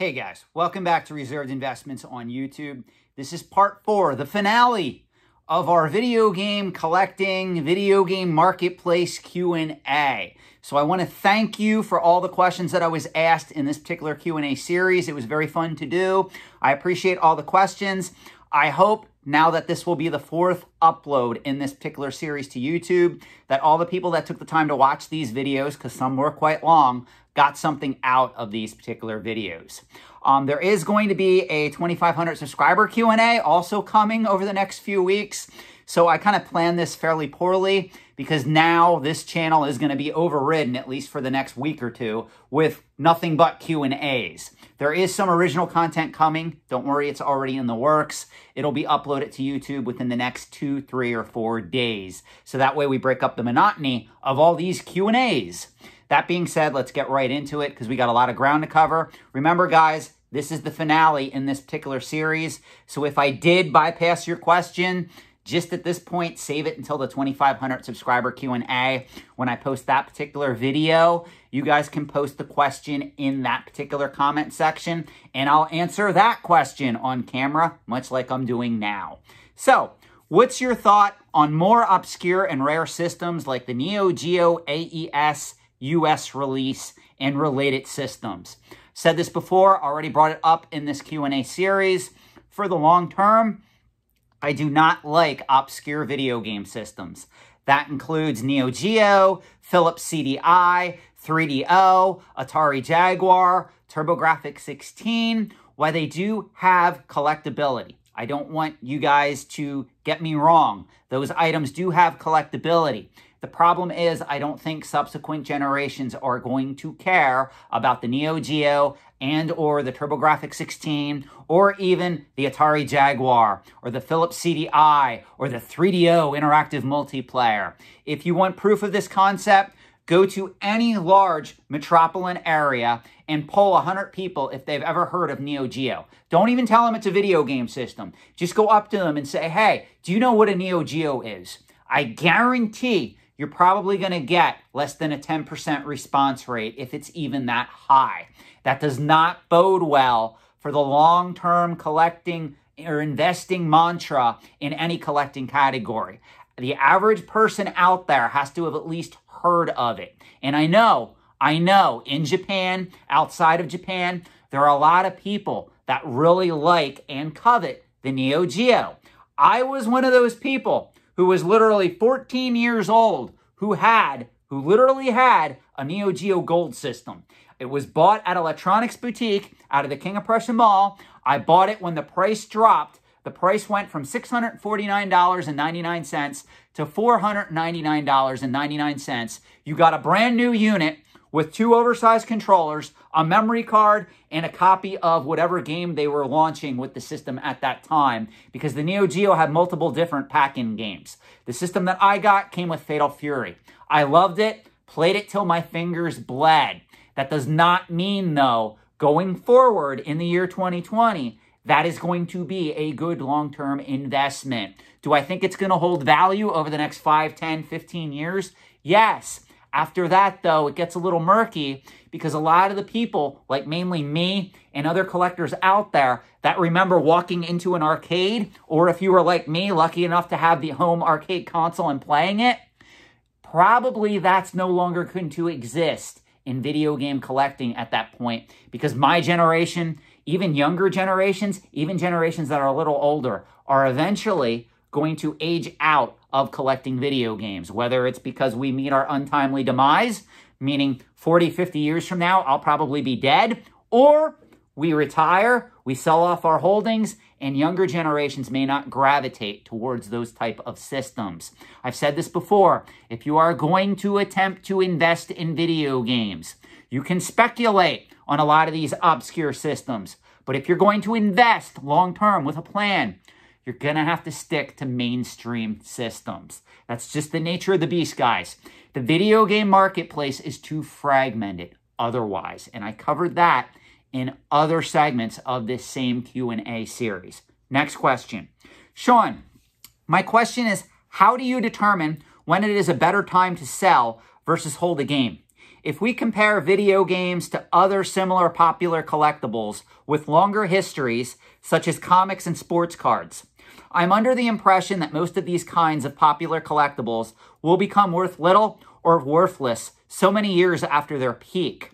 Hey guys, welcome back to Reserved Investments on YouTube. This is part four, the finale of our video game collecting, video game marketplace Q&A. So I want to thank you for all the questions that I was asked in this particular Q&A series. It was very fun to do. I appreciate all the questions. I hope now that this will be the fourth upload in this particular series to YouTube, that all the people that took the time to watch these videos, because some were quite long, got something out of these particular videos. Um, there is going to be a 2,500 subscriber Q&A also coming over the next few weeks. So I kind of planned this fairly poorly because now this channel is going to be overridden, at least for the next week or two, with nothing but Q&As. There is some original content coming. Don't worry, it's already in the works. It'll be uploaded to YouTube within the next two, three, or four days. So that way we break up the monotony of all these Q&As. That being said, let's get right into it because we got a lot of ground to cover. Remember, guys, this is the finale in this particular series. So if I did bypass your question, just at this point, save it until the 2,500 subscriber Q&A. When I post that particular video, you guys can post the question in that particular comment section, and I'll answer that question on camera, much like I'm doing now. So, what's your thought on more obscure and rare systems like the Neo Geo AES US release and related systems? Said this before, already brought it up in this Q&A series. For the long term, I do not like obscure video game systems. That includes Neo Geo, Philips CDI, 3DO, Atari Jaguar, TurboGrafx-16, why they do have collectability. I don't want you guys to get me wrong. Those items do have collectability. The problem is I don't think subsequent generations are going to care about the Neo Geo and or the TurboGrafx-16 or even the Atari Jaguar or the Philips CDI or the 3DO interactive multiplayer. If you want proof of this concept, go to any large metropolitan area and poll 100 people if they've ever heard of Neo Geo. Don't even tell them it's a video game system. Just go up to them and say, hey, do you know what a Neo Geo is? I guarantee you're probably going to get less than a 10% response rate if it's even that high. That does not bode well for the long term collecting or investing mantra in any collecting category. The average person out there has to have at least heard of it. And I know, I know in Japan, outside of Japan, there are a lot of people that really like and covet the Neo Geo. I was one of those people who was literally 14 years old, who had, who literally had a Neo Geo Gold system. It was bought at Electronics Boutique out of the King of Prussia Mall. I bought it when the price dropped. The price went from $649.99 to $499.99. You got a brand new unit with two oversized controllers, a memory card, and a copy of whatever game they were launching with the system at that time, because the Neo Geo had multiple different pack in games. The system that I got came with Fatal Fury. I loved it, played it till my fingers bled. That does not mean, though, going forward in the year 2020, that is going to be a good long term investment. Do I think it's going to hold value over the next 5, 10, 15 years? Yes. After that, though, it gets a little murky because a lot of the people, like mainly me and other collectors out there, that remember walking into an arcade, or if you were like me, lucky enough to have the home arcade console and playing it, probably that's no longer going to exist in video game collecting at that point because my generation, even younger generations, even generations that are a little older, are eventually going to age out of collecting video games, whether it's because we meet our untimely demise, meaning 40, 50 years from now, I'll probably be dead, or we retire, we sell off our holdings, and younger generations may not gravitate towards those type of systems. I've said this before, if you are going to attempt to invest in video games, you can speculate on a lot of these obscure systems, but if you're going to invest long term with a plan, you're going to have to stick to mainstream systems. That's just the nature of the beast, guys. The video game marketplace is too fragmented otherwise, and I covered that in other segments of this same Q&A series. Next question. Sean, my question is how do you determine when it is a better time to sell versus hold a game? If we compare video games to other similar popular collectibles with longer histories, such as comics and sports cards, I'm under the impression that most of these kinds of popular collectibles will become worth little or worthless so many years after their peak.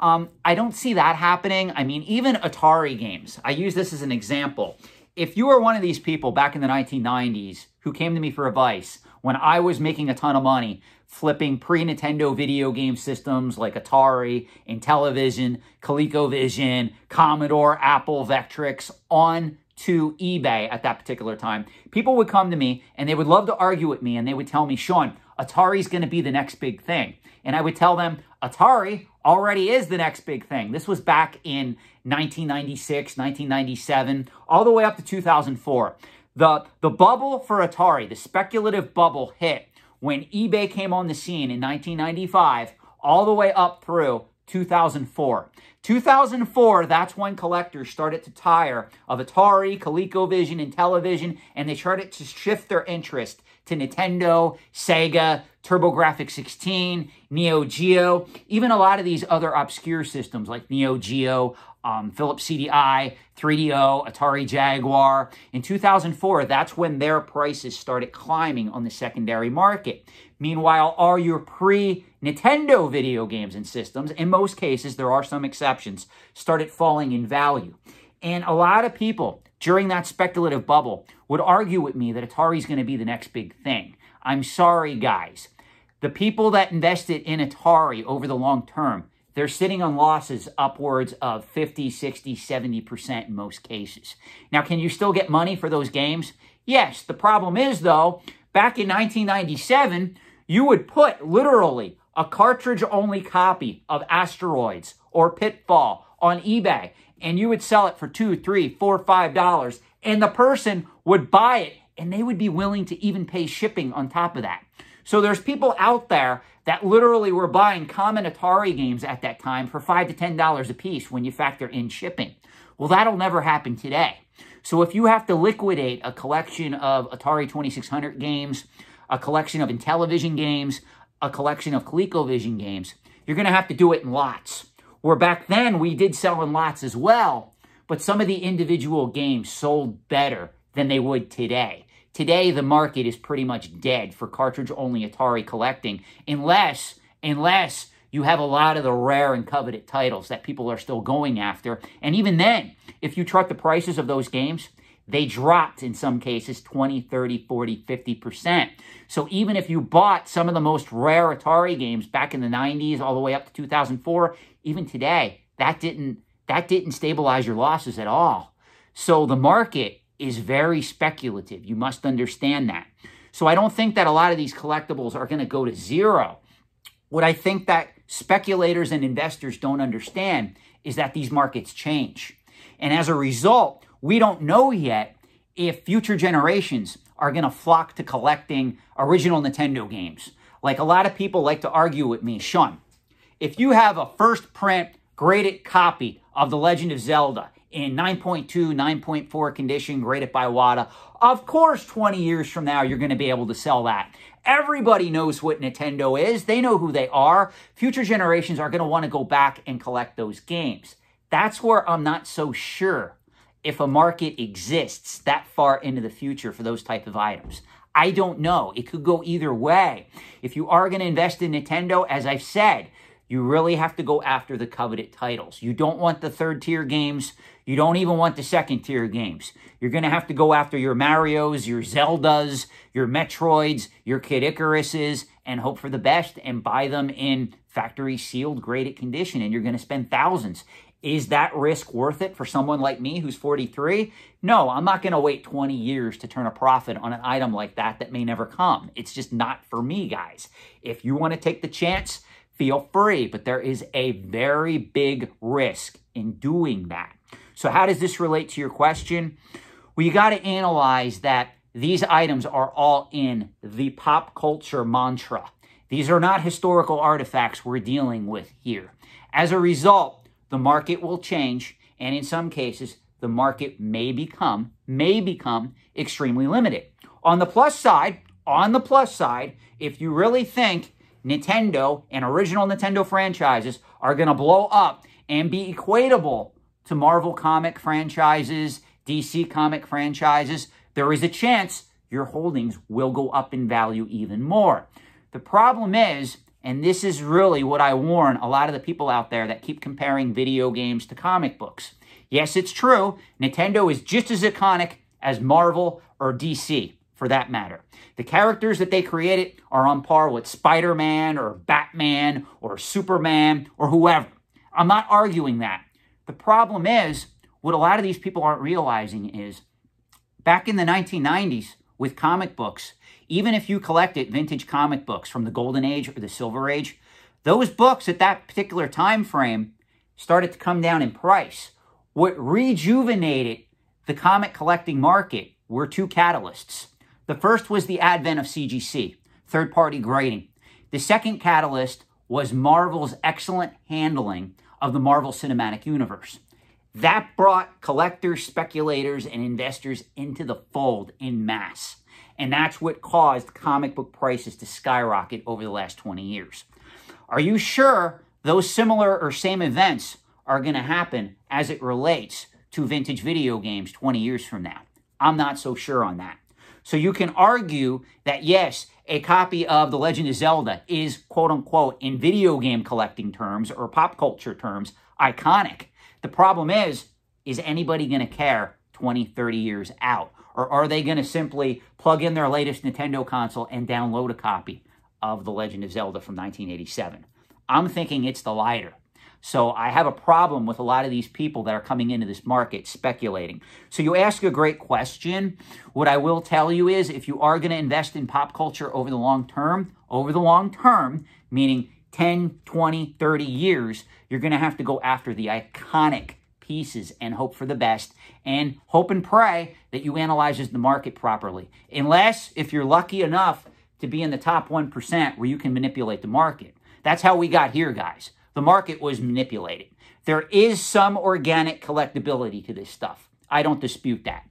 Um, I don't see that happening. I mean, even Atari games, I use this as an example. If you were one of these people back in the 1990s who came to me for advice when I was making a ton of money flipping pre-Nintendo video game systems like Atari, Intellivision, ColecoVision, Commodore, Apple, Vectrix on to eBay at that particular time, people would come to me and they would love to argue with me and they would tell me, Sean, Atari's going to be the next big thing. And I would tell them, Atari already is the next big thing. This was back in 1996, 1997, all the way up to 2004. The, the bubble for Atari, the speculative bubble hit when eBay came on the scene in 1995, all the way up through 2004. 2004, that's when collectors started to tire of Atari, ColecoVision, and television, and they started to shift their interest to Nintendo, Sega, TurboGrafx-16, Neo Geo, even a lot of these other obscure systems like Neo Geo, um, Philips CDI, 3DO, Atari Jaguar. In 2004, that's when their prices started climbing on the secondary market. Meanwhile, all your pre-Nintendo video games and systems, in most cases, there are some exceptions, started falling in value. And a lot of people during that speculative bubble would argue with me that Atari's going to be the next big thing. I'm sorry, guys. The people that invested in Atari over the long term, they're sitting on losses upwards of 50, 60, 70% in most cases. Now, can you still get money for those games? Yes. The problem is, though, back in 1997, you would put literally a cartridge only copy of Asteroids or Pitfall on eBay, and you would sell it for two, three, four, five dollars, and the person would buy it and they would be willing to even pay shipping on top of that. So there's people out there that literally were buying common Atari games at that time for 5 to $10 a piece when you factor in shipping. Well, that'll never happen today. So if you have to liquidate a collection of Atari 2600 games, a collection of Intellivision games, a collection of ColecoVision games, you're going to have to do it in lots. Where back then we did sell in lots as well, but some of the individual games sold better than they would today. Today, the market is pretty much dead for cartridge only Atari collecting, unless, unless you have a lot of the rare and coveted titles that people are still going after. And even then, if you chart the prices of those games, they dropped in some cases 20, 30, 40, 50%. So even if you bought some of the most rare Atari games back in the 90s all the way up to 2004, even today, that didn't that didn't stabilize your losses at all. So the market is very speculative. You must understand that. So I don't think that a lot of these collectibles are going to go to zero. What I think that speculators and investors don't understand is that these markets change. And as a result, we don't know yet if future generations are going to flock to collecting original Nintendo games. Like a lot of people like to argue with me, Sean, if you have a first print graded copy of The Legend of Zelda in 9.2, 9.4 condition, graded by WADA. Of course, 20 years from now, you're going to be able to sell that. Everybody knows what Nintendo is. They know who they are. Future generations are going to want to go back and collect those games. That's where I'm not so sure if a market exists that far into the future for those type of items. I don't know. It could go either way. If you are going to invest in Nintendo, as I've said, you really have to go after the coveted titles. You don't want the third tier games. You don't even want the second tier games. You're going to have to go after your Marios, your Zeldas, your Metroids, your Kid Icaruses, and hope for the best and buy them in factory sealed, graded condition. And you're going to spend thousands. Is that risk worth it for someone like me who's 43? No, I'm not going to wait 20 years to turn a profit on an item like that that may never come. It's just not for me, guys. If you want to take the chance, feel free. But there is a very big risk in doing that. So, how does this relate to your question? Well, you got to analyze that these items are all in the pop culture mantra. These are not historical artifacts we're dealing with here. As a result, the market will change, and in some cases, the market may become, may become extremely limited. On the plus side, on the plus side, if you really think Nintendo and original Nintendo franchises are going to blow up and be equatable to Marvel comic franchises, DC comic franchises, there is a chance your holdings will go up in value even more. The problem is, and this is really what I warn a lot of the people out there that keep comparing video games to comic books. Yes, it's true. Nintendo is just as iconic as Marvel or DC for that matter. The characters that they created are on par with Spider Man or Batman or Superman or whoever. I'm not arguing that. The problem is, what a lot of these people aren't realizing is back in the 1990s with comic books, even if you collected vintage comic books from the Golden Age or the Silver Age, those books at that particular time frame started to come down in price. What rejuvenated the comic collecting market were two catalysts the first was the advent of CGC, third party grading. The second catalyst was Marvel's excellent handling of the Marvel Cinematic Universe. That brought collectors, speculators, and investors into the fold in mass. And that's what caused comic book prices to skyrocket over the last 20 years. Are you sure those similar or same events are going to happen as it relates to vintage video games 20 years from now? I'm not so sure on that. So you can argue that yes, a copy of The Legend of Zelda is quote unquote, in video game collecting terms or pop culture terms, iconic. The problem is, is anybody going to care 20, 30 years out? Or are they going to simply plug in their latest Nintendo console and download a copy of The Legend of Zelda from 1987? I'm thinking it's the lighter. So I have a problem with a lot of these people that are coming into this market speculating. So you ask a great question. What I will tell you is if you are going to invest in pop culture over the long term, over the long term, meaning 10, 20, 30 years, you're going to have to go after the iconic pieces and hope for the best and hope and pray that you analyzes the market properly. Unless if you're lucky enough to be in the top 1% where you can manipulate the market. That's how we got here, guys. The market was manipulated. There is some organic collectability to this stuff. I don't dispute that.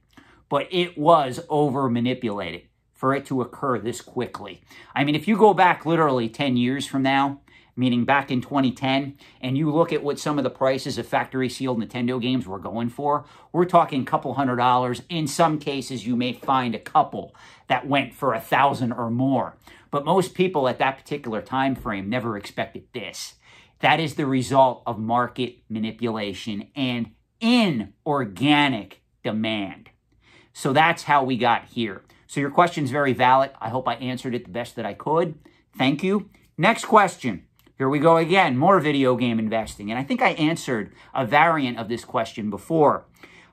But it was over manipulated for it to occur this quickly. I mean, if you go back literally 10 years from now, meaning back in 2010, and you look at what some of the prices of factory sealed Nintendo games were going for, we're talking a couple hundred dollars. In some cases, you may find a couple that went for a thousand or more. But most people at that particular time frame never expected this. That is the result of market manipulation and inorganic demand. So that's how we got here. So your question is very valid. I hope I answered it the best that I could. Thank you. Next question. Here we go again. More video game investing. And I think I answered a variant of this question before.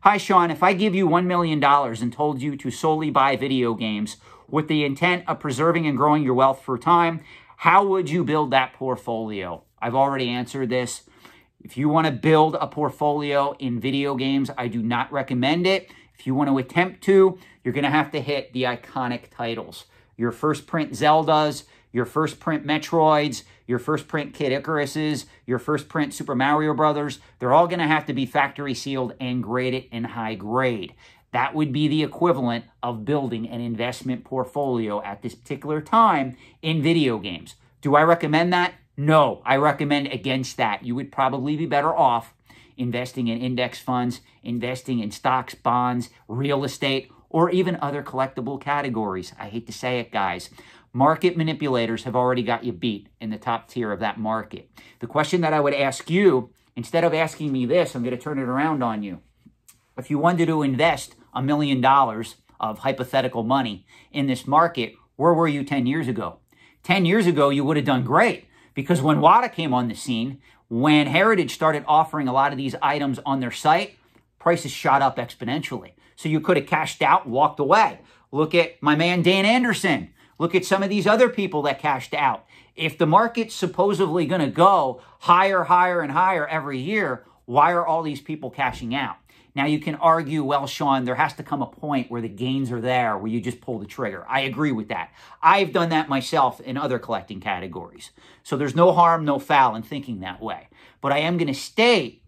Hi, Sean. If I give you $1 million and told you to solely buy video games with the intent of preserving and growing your wealth for time, how would you build that portfolio? I've already answered this. If you want to build a portfolio in video games, I do not recommend it. If you want to attempt to, you're going to have to hit the iconic titles. Your first print Zeldas, your first print Metroids, your first print Kid Icaruses, your first print Super Mario Brothers, they're all going to have to be factory sealed and graded in high grade. That would be the equivalent of building an investment portfolio at this particular time in video games. Do I recommend that? No, I recommend against that. You would probably be better off investing in index funds, investing in stocks, bonds, real estate, or even other collectible categories. I hate to say it, guys. Market manipulators have already got you beat in the top tier of that market. The question that I would ask you, instead of asking me this, I'm going to turn it around on you. If you wanted to invest a million dollars of hypothetical money in this market, where were you 10 years ago? 10 years ago, you would have done great because when WADA came on the scene, when Heritage started offering a lot of these items on their site, prices shot up exponentially. So you could have cashed out walked away. Look at my man Dan Anderson. Look at some of these other people that cashed out. If the market's supposedly going to go higher, higher, and higher every year, why are all these people cashing out? Now you can argue, well, Sean, there has to come a point where the gains are there, where you just pull the trigger. I agree with that. I've done that myself in other collecting categories. So there's no harm, no foul in thinking that way. But I am going to state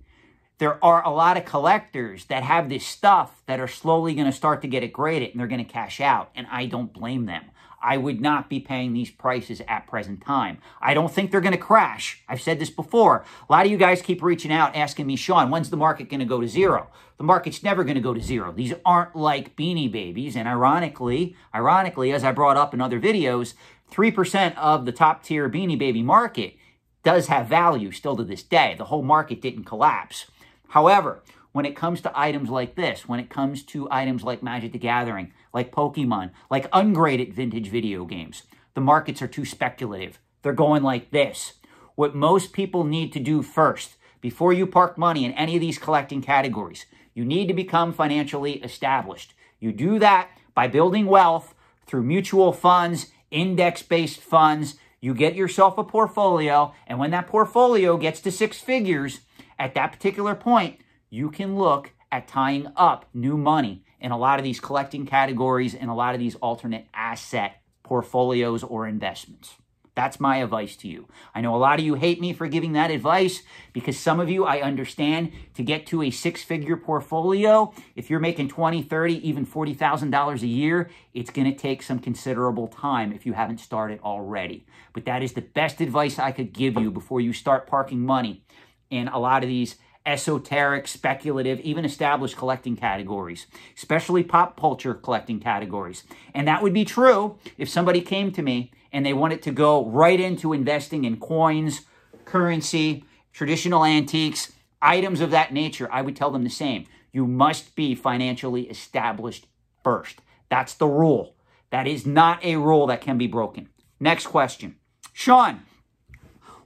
there are a lot of collectors that have this stuff that are slowly going to start to get it graded and they're going to cash out. And I don't blame them. I would not be paying these prices at present time. I don't think they're going to crash. I've said this before. A lot of you guys keep reaching out asking me, Sean, when's the market going to go to zero? The market's never going to go to zero. These aren't like beanie babies. And ironically, ironically, as I brought up in other videos, 3% of the top tier beanie baby market does have value still to this day. The whole market didn't collapse. However, when it comes to items like this, when it comes to items like Magic the Gathering, like Pokemon, like ungraded vintage video games. The markets are too speculative. They're going like this. What most people need to do first, before you park money in any of these collecting categories, you need to become financially established. You do that by building wealth through mutual funds, index based funds. You get yourself a portfolio, and when that portfolio gets to six figures, at that particular point, you can look at tying up new money in a lot of these collecting categories and a lot of these alternate asset portfolios or investments. That's my advice to you. I know a lot of you hate me for giving that advice because some of you, I understand, to get to a six figure portfolio, if you're making 20, 30, even $40,000 a year, it's going to take some considerable time if you haven't started already. But that is the best advice I could give you before you start parking money in a lot of these esoteric, speculative, even established collecting categories, especially pop culture collecting categories. And that would be true if somebody came to me and they wanted to go right into investing in coins, currency, traditional antiques, items of that nature. I would tell them the same. You must be financially established first. That's the rule. That is not a rule that can be broken. Next question. Sean,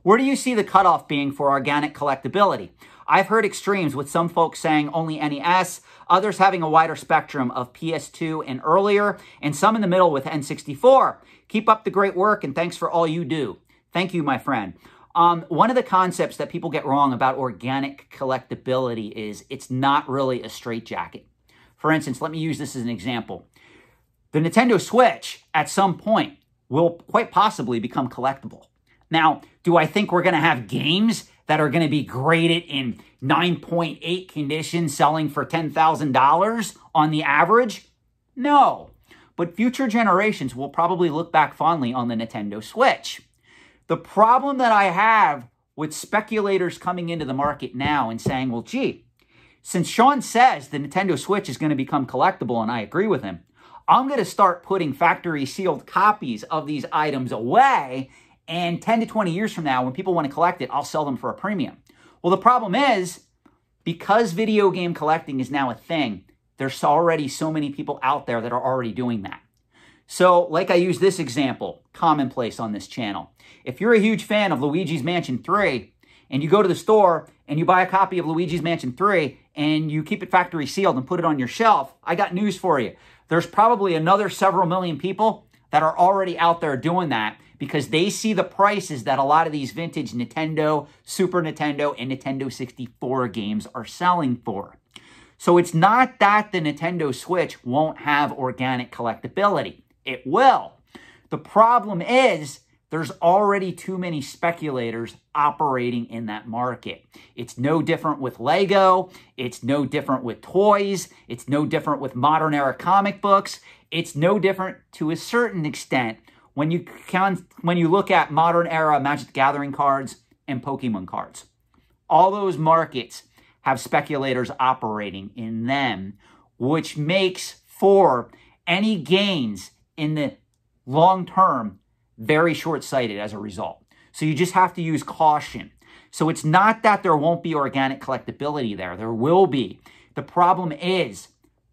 where do you see the cutoff being for organic collectability? I've heard extremes with some folks saying only NES, others having a wider spectrum of PS2 and earlier, and some in the middle with N64. Keep up the great work and thanks for all you do. Thank you, my friend. Um, one of the concepts that people get wrong about organic collectability is it's not really a straitjacket. For instance, let me use this as an example. The Nintendo Switch, at some point, will quite possibly become collectible. Now, do I think we're going to have games that are going to be graded in 9.8 condition selling for $10,000 on the average? No. But future generations will probably look back fondly on the Nintendo Switch. The problem that I have with speculators coming into the market now and saying, well, gee, since Sean says the Nintendo Switch is going to become collectible, and I agree with him, I'm going to start putting factory sealed copies of these items away and 10 to 20 years from now, when people want to collect it, I'll sell them for a premium. Well, the problem is because video game collecting is now a thing, there's already so many people out there that are already doing that. So, like I use this example, commonplace on this channel. If you're a huge fan of Luigi's Mansion 3 and you go to the store and you buy a copy of Luigi's Mansion 3 and you keep it factory sealed and put it on your shelf, I got news for you. There's probably another several million people that are already out there doing that because they see the prices that a lot of these vintage Nintendo, Super Nintendo, and Nintendo 64 games are selling for. So it's not that the Nintendo Switch won't have organic collectability. It will. The problem is there's already too many speculators operating in that market. It's no different with Lego. It's no different with toys. It's no different with modern era comic books. It's no different to a certain extent when you can when you look at modern era Magic the Gathering cards and Pokemon cards. All those markets have speculators operating in them, which makes for any gains in the long term very short-sighted as a result. So you just have to use caution. So it's not that there won't be organic collectability there. There will be. The problem is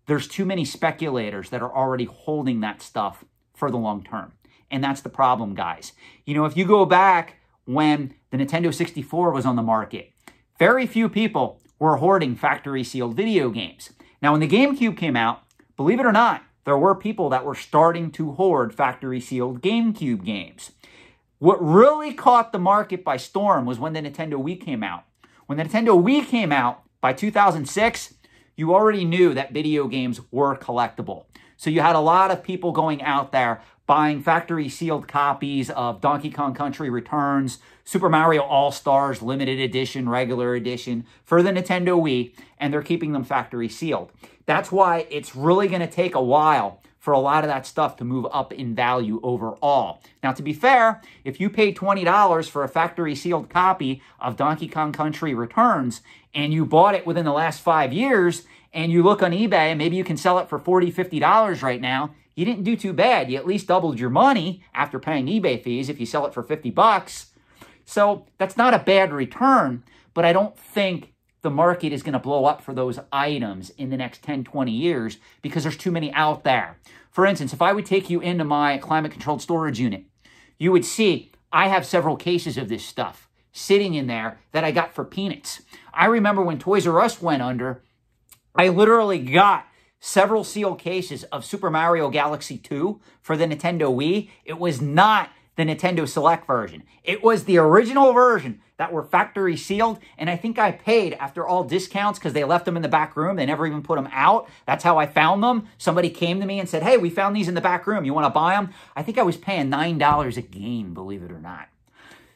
there's too many speculators that are already holding that stuff for the long term. And that's the problem, guys. You know, if you go back when the Nintendo 64 was on the market, very few people were hoarding factory sealed video games. Now, when the GameCube came out, believe it or not, there were people that were starting to hoard factory sealed GameCube games. What really caught the market by storm was when the Nintendo Wii came out. When the Nintendo Wii came out by 2006, you already knew that video games were collectible. So you had a lot of people going out there buying factory sealed copies of Donkey Kong Country Returns, Super Mario All Stars Limited Edition, Regular Edition for the Nintendo Wii, and they're keeping them factory sealed. That's why it's really going to take a while for a lot of that stuff to move up in value overall. Now, to be fair, if you pay $20 for a factory sealed copy of Donkey Kong Country Returns and you bought it within the last five years and you look on eBay and maybe you can sell it for $40, $50 right now, you didn't do too bad. You at least doubled your money after paying eBay fees if you sell it for 50 bucks. So that's not a bad return, but I don't think the market is going to blow up for those items in the next 10, 20 years because there's too many out there. For instance, if I would take you into my climate controlled storage unit, you would see I have several cases of this stuff sitting in there that I got for peanuts. I remember when Toys R Us went under, I literally got several sealed cases of Super Mario Galaxy 2 for the Nintendo Wii. It was not the Nintendo Select version. It was the original version that were factory sealed, and I think I paid after all discounts because they left them in the back room. They never even put them out. That's how I found them. Somebody came to me and said, hey, we found these in the back room. You want to buy them? I think I was paying $9 a game, believe it or not.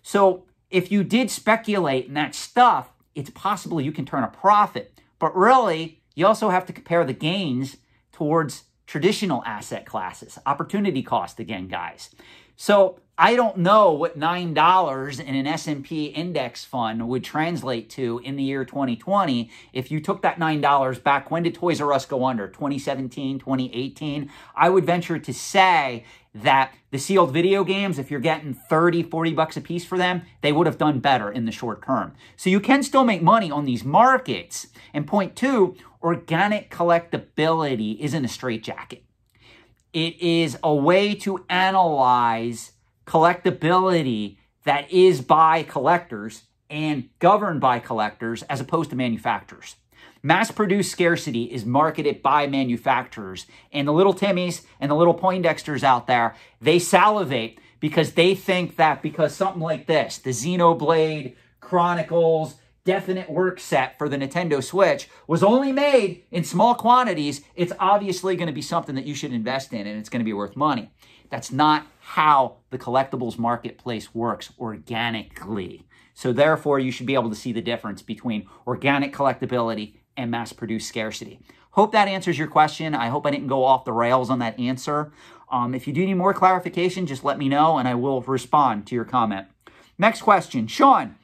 So if you did speculate in that stuff, it's possible you can turn a profit. But really, you also have to compare the gains towards traditional asset classes, opportunity cost again, guys. So I don't know what $9 in an S&P index fund would translate to in the year 2020 if you took that $9 back when did Toys R Us go under? 2017, 2018. I would venture to say that the sealed video games if you're getting 30, 40 bucks a piece for them, they would have done better in the short term. So you can still make money on these markets. And point 2, organic collectability isn't a straitjacket. It is a way to analyze collectability that is by collectors and governed by collectors as opposed to manufacturers. Mass produced scarcity is marketed by manufacturers. And the little Timmies and the little Poindexters out there, they salivate because they think that because something like this, the Xenoblade Chronicles, definite work set for the Nintendo Switch was only made in small quantities, it's obviously going to be something that you should invest in and it's going to be worth money. That's not how the collectibles marketplace works organically. So therefore, you should be able to see the difference between organic collectability and mass-produced scarcity. Hope that answers your question. I hope I didn't go off the rails on that answer. Um, if you do need more clarification, just let me know and I will respond to your comment. Next question, Sean.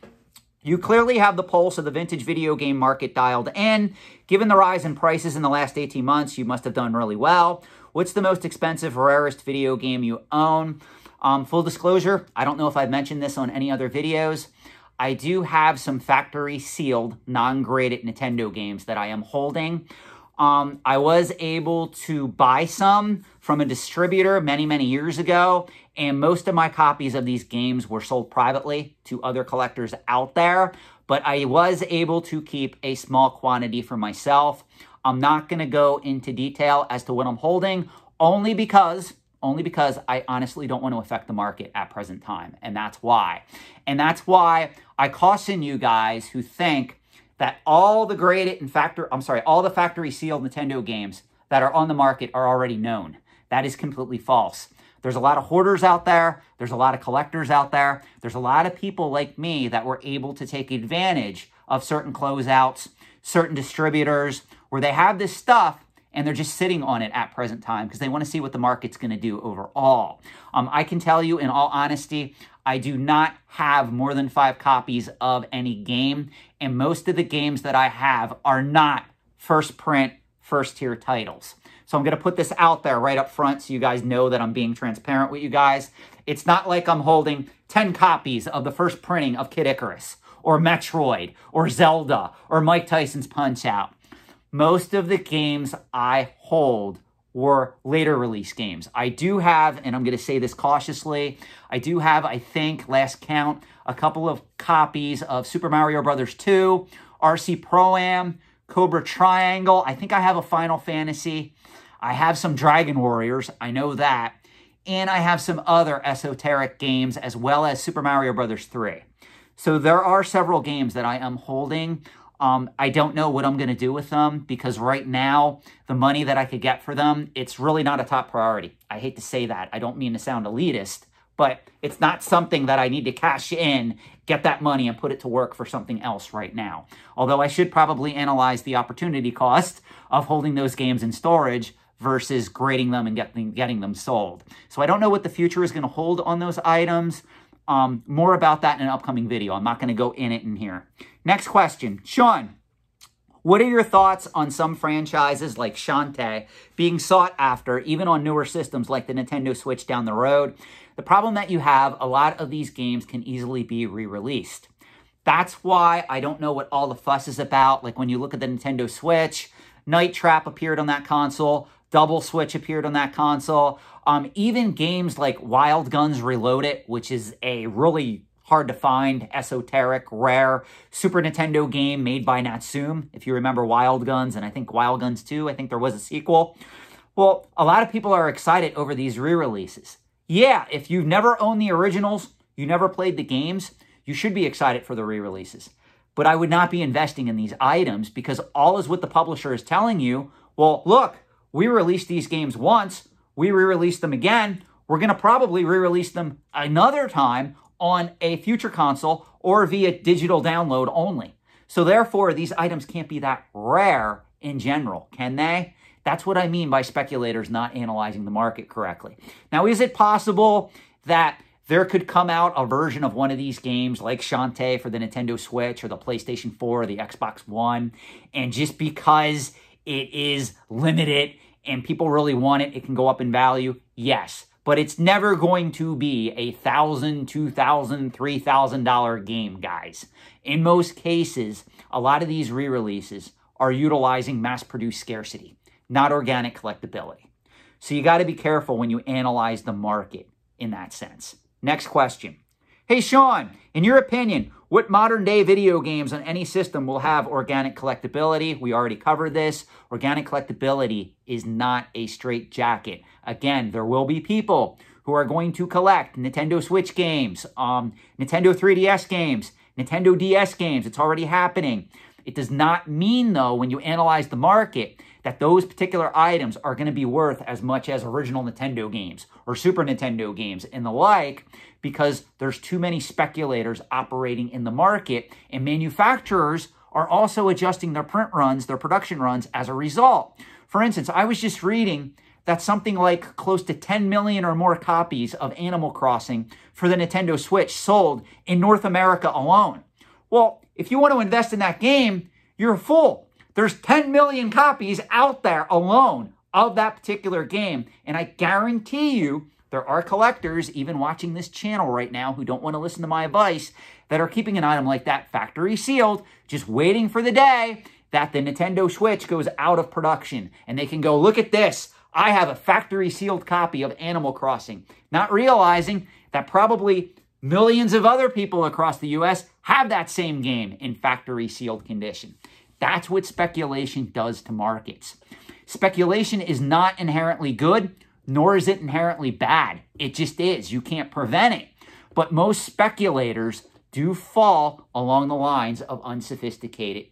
You clearly have the pulse of the vintage video game market dialed in. Given the rise in prices in the last 18 months, you must have done really well. What's the most expensive, rarest video game you own? Um, full disclosure, I don't know if I've mentioned this on any other videos. I do have some factory sealed, non-graded Nintendo games that I am holding. Um, I was able to buy some from a distributor many, many years ago, and most of my copies of these games were sold privately to other collectors out there, but I was able to keep a small quantity for myself. I'm not going to go into detail as to what I'm holding, only because only because I honestly don't want to affect the market at present time, and that's why. And that's why I caution you guys who think that all the graded and factor, I'm sorry, all the factory sealed Nintendo games that are on the market are already known. That is completely false. There's a lot of hoarders out there. There's a lot of collectors out there. There's a lot of people like me that were able to take advantage of certain closeouts, certain distributors, where they have this stuff and they're just sitting on it at present time because they want to see what the market's going to do overall. Um, I can tell you in all honesty, I do not have more than five copies of any game, and most of the games that I have are not first print, first tier titles. So I'm going to put this out there right up front so you guys know that I'm being transparent with you guys. It's not like I'm holding 10 copies of the first printing of Kid Icarus or Metroid or Zelda or Mike Tyson's Punch Out. Most of the games I hold or later release games. I do have, and I'm going to say this cautiously, I do have, I think, last count, a couple of copies of Super Mario Brothers 2, RC Pro-Am, Cobra Triangle. I think I have a Final Fantasy. I have some Dragon Warriors. I know that. And I have some other esoteric games as well as Super Mario Brothers 3. So there are several games that I am holding um, I don't know what I'm going to do with them because right now, the money that I could get for them, it's really not a top priority. I hate to say that. I don't mean to sound elitist, but it's not something that I need to cash in, get that money, and put it to work for something else right now. Although I should probably analyze the opportunity cost of holding those games in storage versus grading them and getting, getting them sold. So I don't know what the future is going to hold on those items. Um, more about that in an upcoming video. I'm not going to go in it in here. Next question. Sean, what are your thoughts on some franchises like Shantae being sought after even on newer systems like the Nintendo Switch down the road? The problem that you have, a lot of these games can easily be re-released. That's why I don't know what all the fuss is about. Like when you look at the Nintendo Switch, Night Trap appeared on that console, Double Switch appeared on that console. Um, even games like Wild Guns Reloaded, which is a really hard to find, esoteric, rare Super Nintendo game made by Natsume. If you remember Wild Guns, and I think Wild Guns 2, I think there was a sequel. Well, a lot of people are excited over these re-releases. Yeah, if you've never owned the originals, you never played the games, you should be excited for the re-releases. But I would not be investing in these items because all is what the publisher is telling you. Well, look, we released these games once, we re-released them again, we're going to probably re-release them another time on a future console or via digital download only. So therefore, these items can't be that rare in general, can they? That's what I mean by speculators not analyzing the market correctly. Now, is it possible that there could come out a version of one of these games like Shantae for the Nintendo Switch or the PlayStation 4 or the Xbox One, and just because it is limited and people really want it, it can go up in value? Yes but it's never going to be a thousand, two thousand, three thousand dollar game, guys. In most cases, a lot of these re-releases are utilizing mass-produced scarcity, not organic collectability. So you got to be careful when you analyze the market in that sense. Next question. Hey, Sean, in your opinion, what modern day video games on any system will have organic collectability? We already covered this. Organic collectability is not a straight jacket. Again, there will be people who are going to collect Nintendo Switch games, um, Nintendo 3DS games, Nintendo DS games. It's already happening. It does not mean, though, when you analyze the market, that those particular items are going to be worth as much as original Nintendo games or Super Nintendo games and the like because there's too many speculators operating in the market and manufacturers are also adjusting their print runs, their production runs as a result. For instance, I was just reading that something like close to 10 million or more copies of Animal Crossing for the Nintendo Switch sold in North America alone. Well, if you want to invest in that game, you're a fool there's 10 million copies out there alone of that particular game. And I guarantee you, there are collectors, even watching this channel right now, who don't want to listen to my advice, that are keeping an item like that factory sealed, just waiting for the day that the Nintendo Switch goes out of production. And they can go, look at this. I have a factory sealed copy of Animal Crossing, not realizing that probably millions of other people across the US have that same game in factory sealed condition. That's what speculation does to markets. Speculation is not inherently good, nor is it inherently bad. It just is. You can't prevent it. But most speculators do fall along the lines of unsophisticated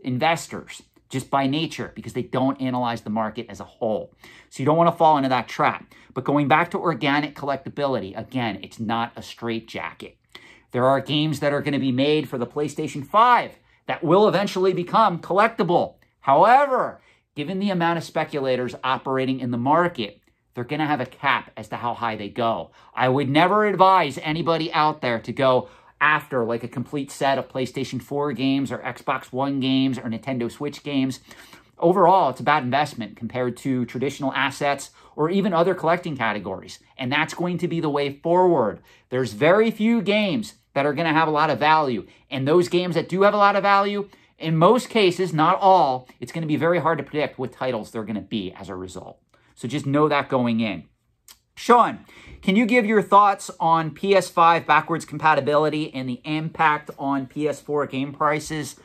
investors just by nature because they don't analyze the market as a whole. So you don't want to fall into that trap. But going back to organic collectability, again, it's not a straitjacket. There are games that are going to be made for the PlayStation 5 that will eventually become collectible. However, given the amount of speculators operating in the market, they're going to have a cap as to how high they go. I would never advise anybody out there to go after like a complete set of PlayStation 4 games or Xbox One games or Nintendo Switch games. Overall, it's a bad investment compared to traditional assets or even other collecting categories. And that's going to be the way forward. There's very few games that are going to have a lot of value. And those games that do have a lot of value, in most cases, not all, it's going to be very hard to predict what titles they're going to be as a result. So just know that going in. Sean, can you give your thoughts on PS5 backwards compatibility and the impact on PS4 game prices?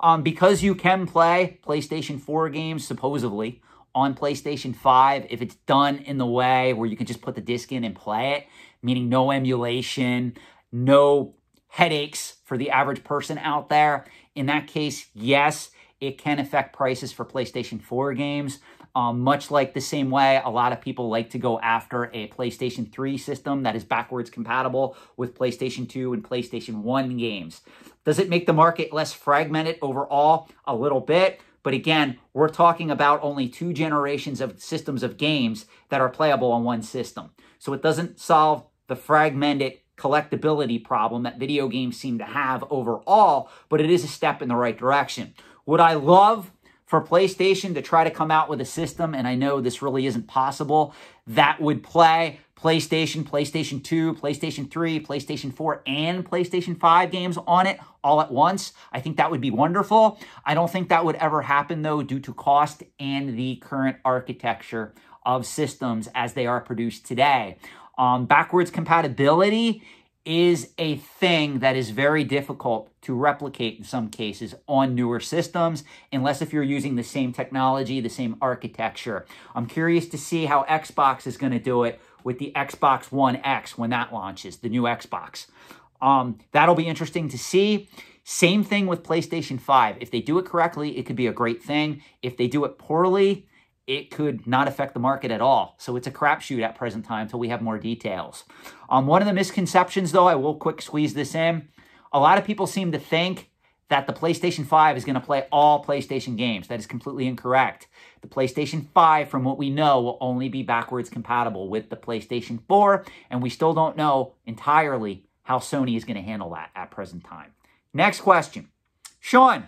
Um, because you can play PlayStation 4 games, supposedly, on PlayStation 5 if it's done in the way where you can just put the disc in and play it, meaning no emulation, no headaches for the average person out there. In that case, yes, it can affect prices for PlayStation 4 games. Um, much like the same way a lot of people like to go after a PlayStation 3 system that is backwards compatible with PlayStation 2 and PlayStation 1 games. Does it make the market less fragmented overall? A little bit. But again, we're talking about only two generations of systems of games that are playable on one system. So it doesn't solve the fragmented collectability problem that video games seem to have overall, but it is a step in the right direction. Would I love for PlayStation to try to come out with a system, and I know this really isn't possible, that would play PlayStation, PlayStation 2, PlayStation 3, PlayStation 4, and PlayStation 5 games on it all at once. I think that would be wonderful. I don't think that would ever happen though, due to cost and the current architecture of systems as they are produced today. Um, backwards compatibility is a thing that is very difficult to replicate in some cases on newer systems, unless if you're using the same technology, the same architecture. I'm curious to see how Xbox is going to do it with the Xbox One X when that launches, the new Xbox. Um, that'll be interesting to see. Same thing with PlayStation 5. If they do it correctly, it could be a great thing. If they do it poorly, it could not affect the market at all. So it's a crapshoot at present time until we have more details. Um, one of the misconceptions, though, I will quick squeeze this in. A lot of people seem to think that the PlayStation 5 is going to play all PlayStation games. That is completely incorrect. The PlayStation 5, from what we know, will only be backwards compatible with the PlayStation 4, and we still don't know entirely how Sony is going to handle that at present time. Next question. Sean,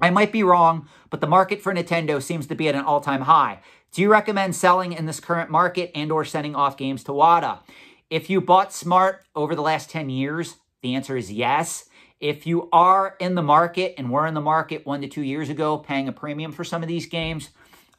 I might be wrong, but the market for Nintendo seems to be at an all-time high. Do you recommend selling in this current market and or sending off games to WADA? If you bought smart over the last 10 years, the answer is yes. If you are in the market and were in the market one to two years ago paying a premium for some of these games,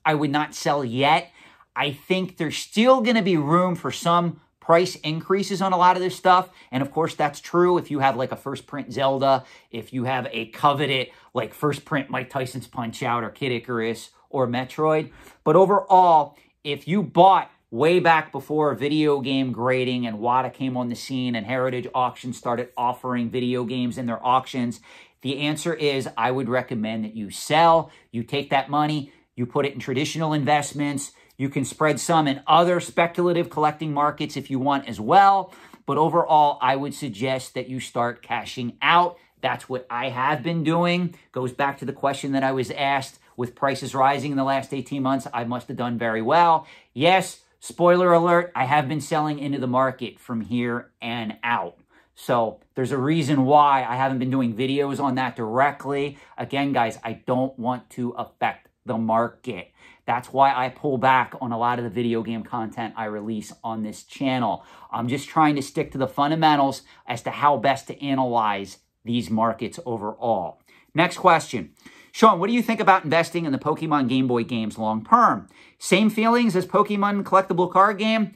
I would not sell yet. I think there's still going to be room for some price increases on a lot of this stuff. And of course, that's true if you have like a first print Zelda, if you have a coveted like first print Mike Tyson's Punch Out or Kid Icarus or Metroid. But overall, if you bought way back before video game grading and WADA came on the scene and Heritage Auctions started offering video games in their auctions, the answer is I would recommend that you sell, you take that money, you put it in traditional investments, you can spread some in other speculative collecting markets if you want as well. But overall, I would suggest that you start cashing out. That's what I have been doing. Goes back to the question that I was asked with prices rising in the last 18 months, I must have done very well. Yes, spoiler alert, I have been selling into the market from here and out. So there's a reason why I haven't been doing videos on that directly. Again, guys, I don't want to affect the market. That's why I pull back on a lot of the video game content I release on this channel. I'm just trying to stick to the fundamentals as to how best to analyze these markets overall. Next question. Sean, what do you think about investing in the Pokemon Game Boy games long term? Same feelings as Pokemon collectible card game?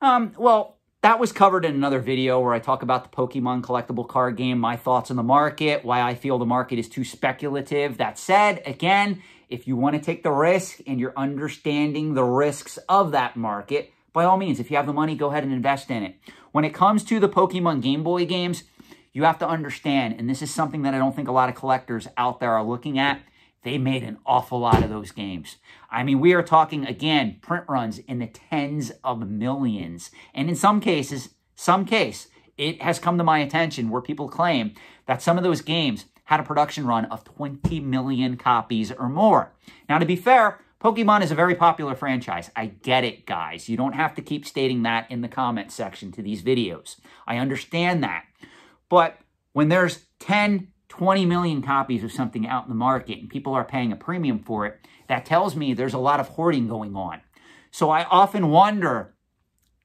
Um, well, that was covered in another video where I talk about the Pokemon collectible card game, my thoughts on the market, why I feel the market is too speculative. That said, again, if you want to take the risk and you're understanding the risks of that market, by all means, if you have the money, go ahead and invest in it. When it comes to the Pokemon Game Boy games, you have to understand, and this is something that I don't think a lot of collectors out there are looking at, they made an awful lot of those games. I mean, we are talking, again, print runs in the tens of millions. And in some cases, some case, it has come to my attention where people claim that some of those games had a production run of 20 million copies or more. Now, to be fair, Pokemon is a very popular franchise. I get it, guys. You don't have to keep stating that in the comment section to these videos. I understand that. But when there's 10, 20 million copies of something out in the market and people are paying a premium for it, that tells me there's a lot of hoarding going on. So I often wonder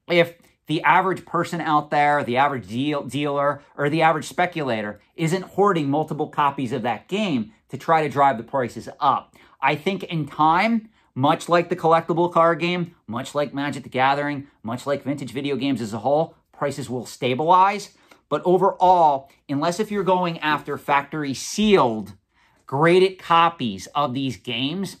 if the average person out there, the average deal, dealer, or the average speculator isn't hoarding multiple copies of that game to try to drive the prices up. I think in time, much like the collectible card game, much like Magic the Gathering, much like vintage video games as a whole, prices will stabilize. But overall, unless if you're going after factory sealed, graded copies of these games,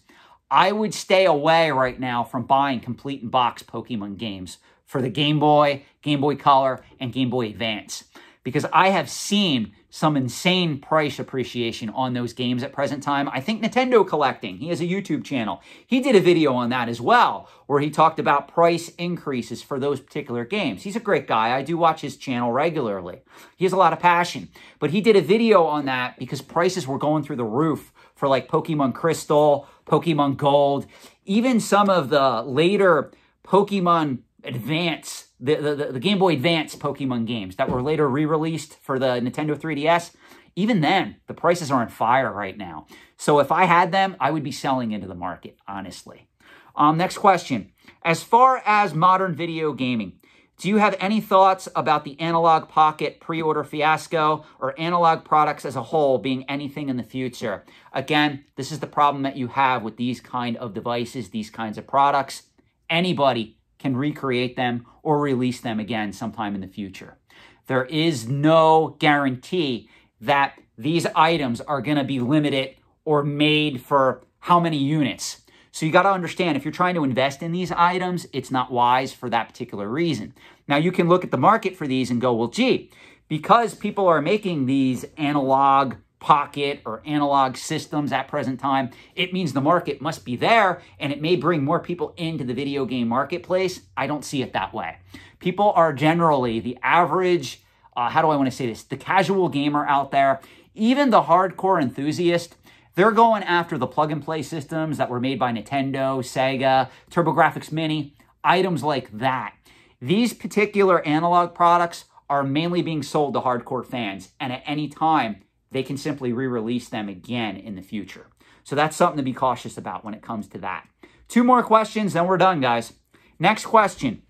I would stay away right now from buying complete and box Pokemon games for the Game Boy, Game Boy Color, and Game Boy Advance. Because I have seen some insane price appreciation on those games at present time. I think Nintendo Collecting, he has a YouTube channel. He did a video on that as well, where he talked about price increases for those particular games. He's a great guy. I do watch his channel regularly. He has a lot of passion, but he did a video on that because prices were going through the roof for like Pokemon Crystal, Pokemon Gold, even some of the later Pokemon Advance, the, the, the Game Boy Advance Pokemon games that were later re-released for the Nintendo 3DS, even then, the prices are on fire right now. So if I had them, I would be selling into the market, honestly. Um, next question. As far as modern video gaming, do you have any thoughts about the Analog Pocket pre-order fiasco or analog products as a whole being anything in the future? Again, this is the problem that you have with these kind of devices, these kinds of products. Anybody can recreate them or release them again sometime in the future. There is no guarantee that these items are going to be limited or made for how many units. So you got to understand if you're trying to invest in these items, it's not wise for that particular reason. Now you can look at the market for these and go, well, gee, because people are making these analog pocket or analog systems at present time, it means the market must be there and it may bring more people into the video game marketplace. I don't see it that way. People are generally the average, uh, how do I want to say this? The casual gamer out there, even the hardcore enthusiast, they're going after the plug and play systems that were made by Nintendo, Sega, TurboGrafx Mini, items like that. These particular analog products are mainly being sold to hardcore fans, and at any time, they can simply re-release them again in the future. So that's something to be cautious about when it comes to that. Two more questions, then we're done, guys. Next question,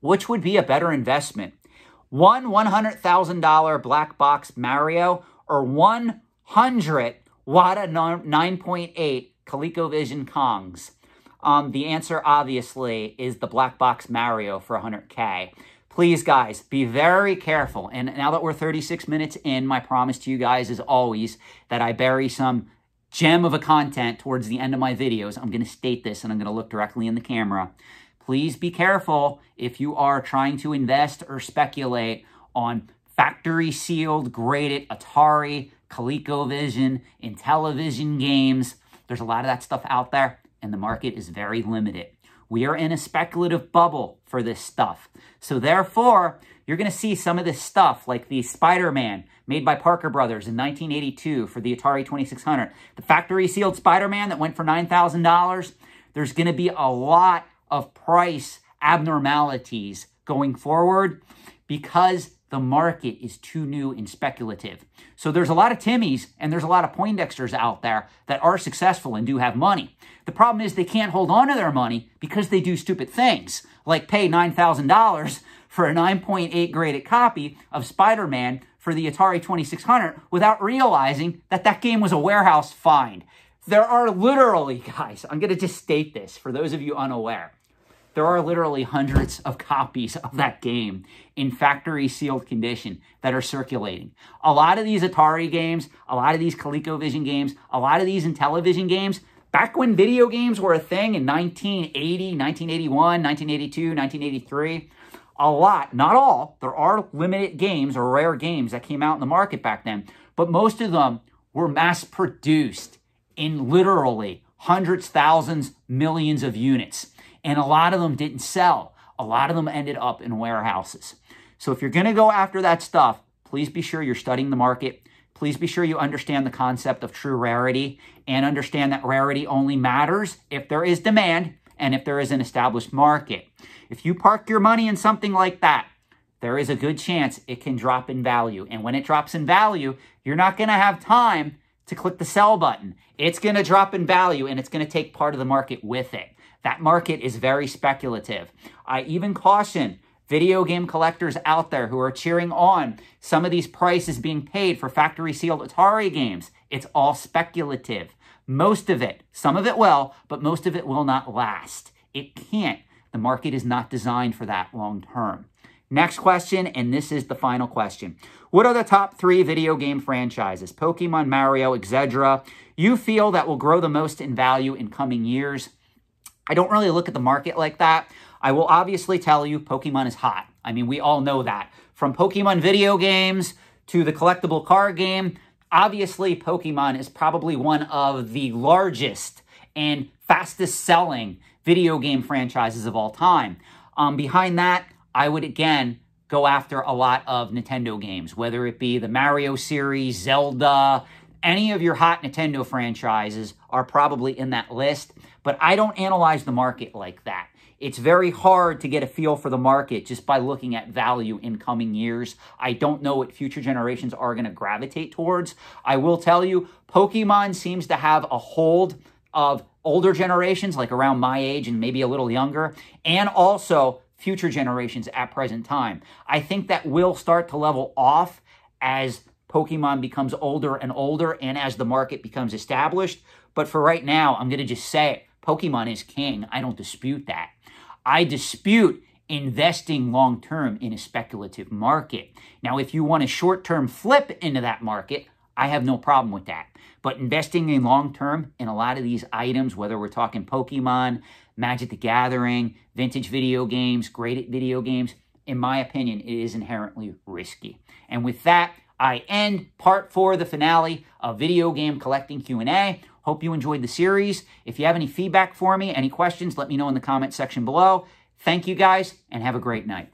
which would be a better investment? One $100,000 black box Mario or 100 WADA 9.8 ColecoVision Kongs? Um, the answer, obviously, is the black box Mario for 100K. Please, guys, be very careful. And now that we're 36 minutes in, my promise to you guys is always that I bury some gem of a content towards the end of my videos. I'm going to state this and I'm going to look directly in the camera. Please be careful if you are trying to invest or speculate on factory sealed, graded Atari, ColecoVision, television games. There's a lot of that stuff out there, and the market is very limited. We are in a speculative bubble for this stuff. So therefore, you're going to see some of this stuff like the Spider-Man made by Parker Brothers in 1982 for the Atari 2600. The factory sealed Spider-Man that went for $9,000. There's going to be a lot of price abnormalities going forward because the market is too new and speculative. So there's a lot of Timmys and there's a lot of Poindexters out there that are successful and do have money. The problem is they can't hold on to their money because they do stupid things, like pay $9,000 for a 9.8 graded copy of Spider-Man for the Atari 2600 without realizing that that game was a warehouse find. There are literally, guys, I'm going to just state this for those of you unaware. There are literally hundreds of copies of that game in factory sealed condition that are circulating. A lot of these Atari games, a lot of these ColecoVision games, a lot of these Intellivision games, back when video games were a thing in 1980, 1981, 1982, 1983, a lot, not all, there are limited games or rare games that came out in the market back then, but most of them were mass produced in literally hundreds, thousands, millions of units and a lot of them didn't sell. A lot of them ended up in warehouses. So if you're going to go after that stuff, please be sure you're studying the market. Please be sure you understand the concept of true rarity and understand that rarity only matters if there is demand and if there is an established market. If you park your money in something like that, there is a good chance it can drop in value. And when it drops in value, you're not going to have time to click the sell button. It's going to drop in value and it's going to take part of the market with it. That market is very speculative. I even caution video game collectors out there who are cheering on some of these prices being paid for factory sealed Atari games. It's all speculative. Most of it, some of it will, but most of it will not last. It can't. The market is not designed for that long term. Next question, and this is the final question. What are the top three video game franchises, Pokemon, Mario, etc., you feel that will grow the most in value in coming years? I don't really look at the market like that. I will obviously tell you Pokemon is hot. I mean, we all know that. From Pokemon video games to the collectible card game, obviously Pokemon is probably one of the largest and fastest selling video game franchises of all time. Um, behind that, I would again go after a lot of Nintendo games, whether it be the Mario series, Zelda, any of your hot Nintendo franchises are probably in that list. But I don't analyze the market like that. It's very hard to get a feel for the market just by looking at value in coming years. I don't know what future generations are going to gravitate towards. I will tell you, Pokemon seems to have a hold of older generations, like around my age and maybe a little younger, and also future generations at present time. I think that will start to level off as Pokemon becomes older and older and as the market becomes established. But for right now, I'm going to just say it. Pokemon is king. I don't dispute that. I dispute investing long term in a speculative market. Now, if you want a short term flip into that market, I have no problem with that. But investing in long term in a lot of these items, whether we're talking Pokemon, Magic the Gathering, vintage video games, graded video games, in my opinion, it is inherently risky. And with that, I end part four, the finale of video game collecting Q&A. Hope you enjoyed the series. If you have any feedback for me, any questions, let me know in the comment section below. Thank you guys and have a great night.